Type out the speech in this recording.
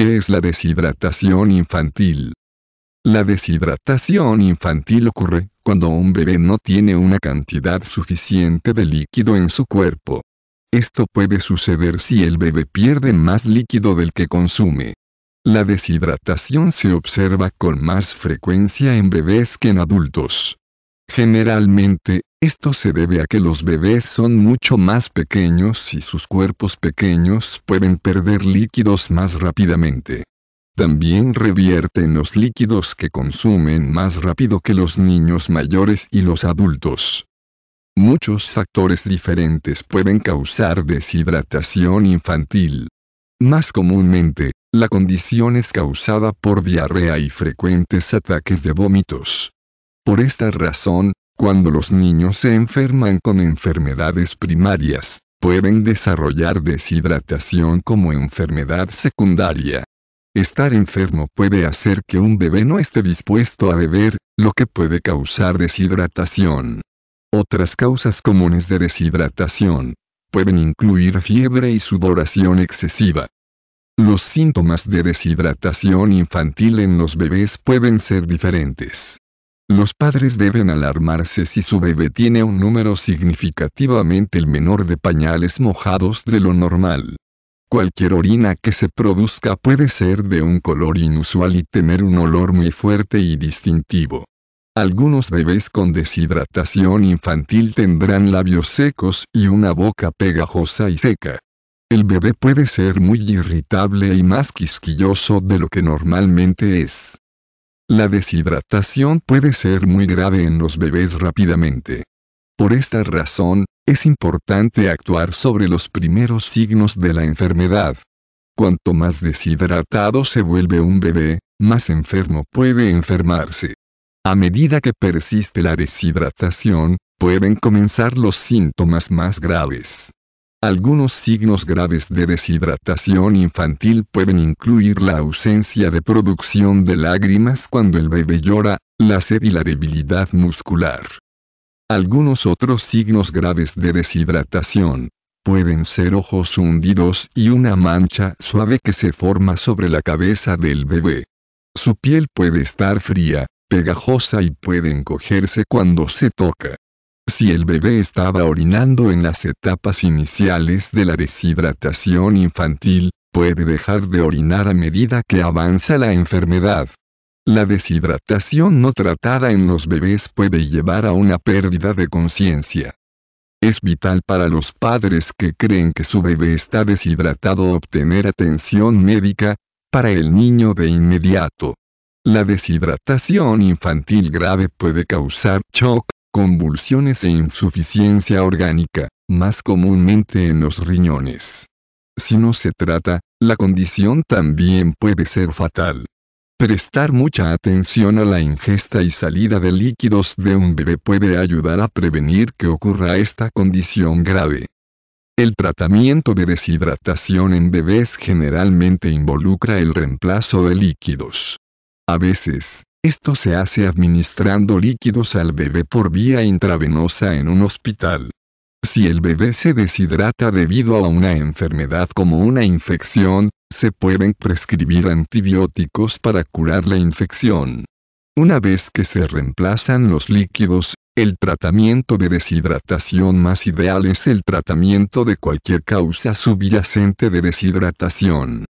¿Qué es la deshidratación infantil? La deshidratación infantil ocurre cuando un bebé no tiene una cantidad suficiente de líquido en su cuerpo. Esto puede suceder si el bebé pierde más líquido del que consume. La deshidratación se observa con más frecuencia en bebés que en adultos. Generalmente, esto se debe a que los bebés son mucho más pequeños y sus cuerpos pequeños pueden perder líquidos más rápidamente. También revierten los líquidos que consumen más rápido que los niños mayores y los adultos. Muchos factores diferentes pueden causar deshidratación infantil. Más comúnmente, la condición es causada por diarrea y frecuentes ataques de vómitos. Por esta razón, cuando los niños se enferman con enfermedades primarias, pueden desarrollar deshidratación como enfermedad secundaria. Estar enfermo puede hacer que un bebé no esté dispuesto a beber, lo que puede causar deshidratación. Otras causas comunes de deshidratación pueden incluir fiebre y sudoración excesiva. Los síntomas de deshidratación infantil en los bebés pueden ser diferentes. Los padres deben alarmarse si su bebé tiene un número significativamente el menor de pañales mojados de lo normal. Cualquier orina que se produzca puede ser de un color inusual y tener un olor muy fuerte y distintivo. Algunos bebés con deshidratación infantil tendrán labios secos y una boca pegajosa y seca. El bebé puede ser muy irritable y más quisquilloso de lo que normalmente es. La deshidratación puede ser muy grave en los bebés rápidamente. Por esta razón, es importante actuar sobre los primeros signos de la enfermedad. Cuanto más deshidratado se vuelve un bebé, más enfermo puede enfermarse. A medida que persiste la deshidratación, pueden comenzar los síntomas más graves. Algunos signos graves de deshidratación infantil pueden incluir la ausencia de producción de lágrimas cuando el bebé llora, la sed y la debilidad muscular. Algunos otros signos graves de deshidratación pueden ser ojos hundidos y una mancha suave que se forma sobre la cabeza del bebé. Su piel puede estar fría, pegajosa y puede encogerse cuando se toca. Si el bebé estaba orinando en las etapas iniciales de la deshidratación infantil, puede dejar de orinar a medida que avanza la enfermedad. La deshidratación no tratada en los bebés puede llevar a una pérdida de conciencia. Es vital para los padres que creen que su bebé está deshidratado obtener atención médica, para el niño de inmediato. La deshidratación infantil grave puede causar shock, convulsiones e insuficiencia orgánica, más comúnmente en los riñones. Si no se trata, la condición también puede ser fatal. Prestar mucha atención a la ingesta y salida de líquidos de un bebé puede ayudar a prevenir que ocurra esta condición grave. El tratamiento de deshidratación en bebés generalmente involucra el reemplazo de líquidos. A veces, esto se hace administrando líquidos al bebé por vía intravenosa en un hospital. Si el bebé se deshidrata debido a una enfermedad como una infección, se pueden prescribir antibióticos para curar la infección. Una vez que se reemplazan los líquidos, el tratamiento de deshidratación más ideal es el tratamiento de cualquier causa subyacente de deshidratación.